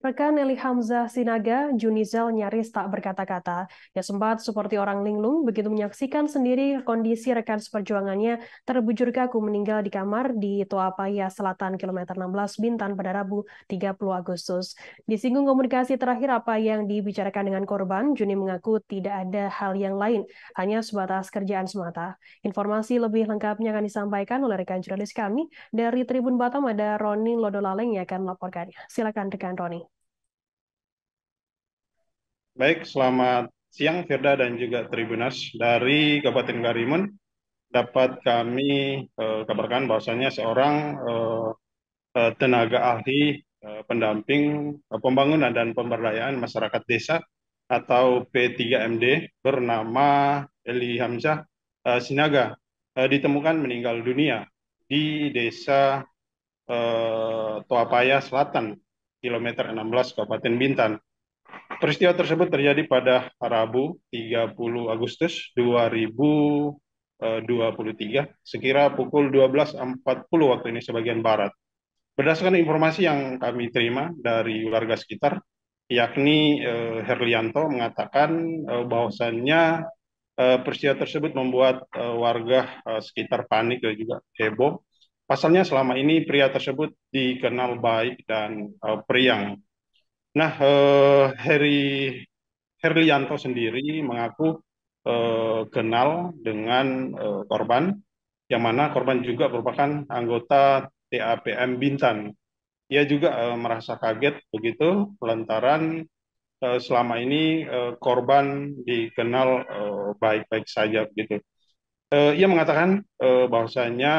Rekan Eli Hamzah Sinaga, Junizal nyaris tak berkata-kata. Ya sempat seperti orang linglung begitu menyaksikan sendiri kondisi rekan seperjuangannya terbujur kaku meninggal di kamar di Toapaya Selatan kilometer 16 Bintan pada Rabu 30 Agustus. Disinggung komunikasi terakhir apa yang dibicarakan dengan korban, Juni mengaku tidak ada hal yang lain, hanya sebatas kerjaan semata. Informasi lebih lengkapnya akan disampaikan oleh rekan jurnalis kami dari Tribun Batam ada Roni Lodolaleng yang akan melaporkannya. Silakan rekan Roni. Baik, selamat siang Firda dan juga Tribunas. Dari Kabupaten Garimun dapat kami eh, kabarkan bahwasanya seorang eh, eh, tenaga ahli eh, pendamping eh, pembangunan dan pemberdayaan masyarakat desa atau P3MD bernama Eli Hamzah eh, Sinaga eh, ditemukan meninggal dunia di desa eh, Toapaya Selatan, kilometer 16 Kabupaten Bintan. Peristiwa tersebut terjadi pada Rabu 30 Agustus 2023 eh, sekira pukul 12.40 waktu ini sebagian barat. Berdasarkan informasi yang kami terima dari warga sekitar, yakni eh, Herlianto mengatakan eh, bahwasannya eh, peristiwa tersebut membuat eh, warga eh, sekitar panik dan juga heboh. Pasalnya selama ini pria tersebut dikenal baik dan eh, periang Nah, eh, Heri Herlianto sendiri mengaku eh, kenal dengan eh, korban, yang mana korban juga merupakan anggota TAPM Bintan. Ia juga eh, merasa kaget begitu lantaran eh, selama ini eh, korban dikenal eh, baik-baik eh, saja begitu. Eh, ia mengatakan eh, bahwasanya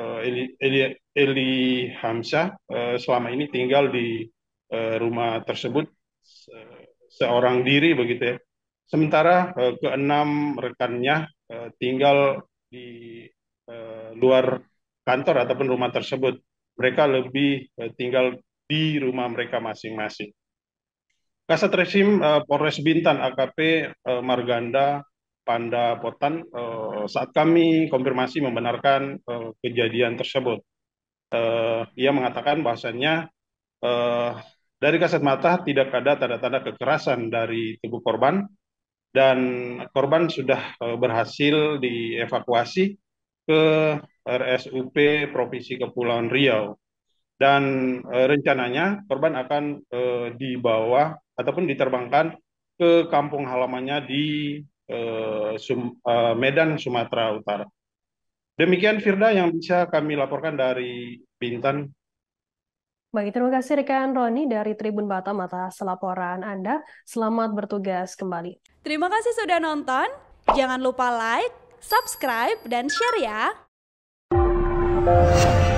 eh, Eli, Eli, Eli Hamzah eh, selama ini tinggal di Eh, rumah tersebut seorang diri begitu ya. Sementara eh, keenam rekannya eh, tinggal di luar kantor ataupun rumah tersebut. Mereka lebih tinggal di rumah mereka masing-masing. Kasat Resim Polres Bintan AKP Marganda Panda Potan saat kami konfirmasi membenarkan kejadian tersebut. ia mengatakan bahasanya uh, dari kasat mata tidak ada tanda-tanda kekerasan dari tubuh korban dan korban sudah eh, berhasil dievakuasi ke RSUP Provinsi Kepulauan Riau dan eh, rencananya korban akan eh, dibawa ataupun diterbangkan ke kampung halamannya di Medan Sumatera Utara. Demikian Firda yang bisa kami laporkan dari Bintan Baik, terima kasih rekan Roni dari Tribun Batam atas laporan Anda. Selamat bertugas kembali. Terima kasih sudah nonton. Jangan lupa like, subscribe, dan share ya.